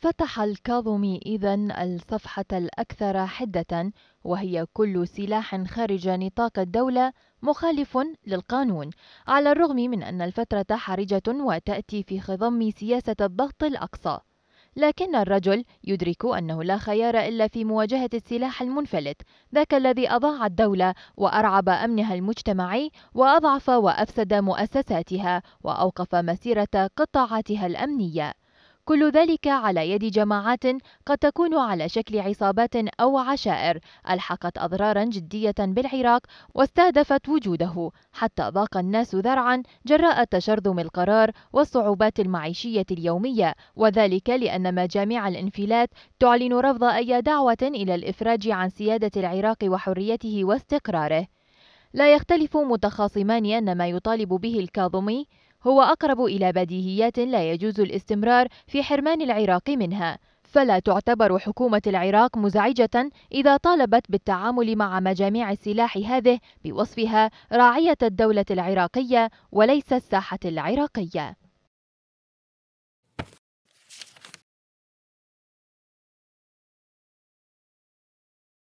فتح الكاظمي إذا الصفحة الأكثر حدة وهي كل سلاح خارج نطاق الدولة مخالف للقانون على الرغم من أن الفترة حرجة وتأتي في خضم سياسة الضغط الأقصى لكن الرجل يدرك أنه لا خيار إلا في مواجهة السلاح المنفلت ذاك الذي أضاع الدولة وأرعب أمنها المجتمعي وأضعف وأفسد مؤسساتها وأوقف مسيرة قطاعاتها الأمنية كل ذلك على يد جماعات قد تكون على شكل عصابات أو عشائر ألحقت أضرارا جدية بالعراق واستهدفت وجوده حتى ضاق الناس ذرعا جراء تشرذم القرار والصعوبات المعيشية اليومية وذلك لأن مجامع الانفلات تعلن رفض أي دعوة إلى الإفراج عن سيادة العراق وحريته واستقراره لا يختلف متخاصمان أن ما يطالب به الكاظمي هو أقرب إلى بديهيات لا يجوز الاستمرار في حرمان العراق منها فلا تعتبر حكومة العراق مزعجة إذا طالبت بالتعامل مع مجاميع السلاح هذه بوصفها راعية الدولة العراقية وليس الساحة العراقية